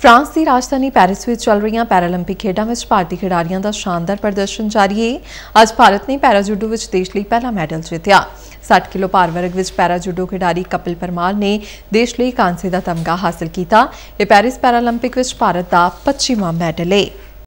France ਦੀ ਰਾਜਧਾਨੀ Paris ਵਿੱਚ ਚੱਲ ਰਹੀਆਂ ਪੈਰਾਲੰਪਿਕ ਖੇਡਾਂ ਵਿੱਚ ਭਾਰਤੀ ਖਿਡਾਰੀਆਂ ਦਾ ਸ਼ਾਨਦਾਰ ਪ੍ਰਦਰਸ਼ਨ ਜਾਰੀ ਹੈ ਅੱਜ ਭਾਰਤ ਨੇ ਪੈਰਾਜੂਡੋ ਵਿੱਚ ਦੇਸ਼ ਲਈ ਪਹਿਲਾ ਮੈਡਲ ਜਿੱਤਿਆ 60 ਕਿਲੋ ਭਾਰ ਵਰਗ ਵਿੱਚ ਪੈਰਾਜੂਡੋ ਖਿਡਾਰੀ ਕਪਿਲ ਪਰਮਾਰ ਨੇ ਦੇਸ਼ ਲਈ ਕਾਂਸੇ ਦਾ ਤਮਗਾ ਹਾਸਲ ਕੀਤਾ ਇਹ ਪੈਰਿਸ ਪੈਰਾਲੰਪਿਕ ਵਿੱਚ ਭਾਰਤ ਦਾ 25ਵਾਂ ਮੈਡਲ ਹੈ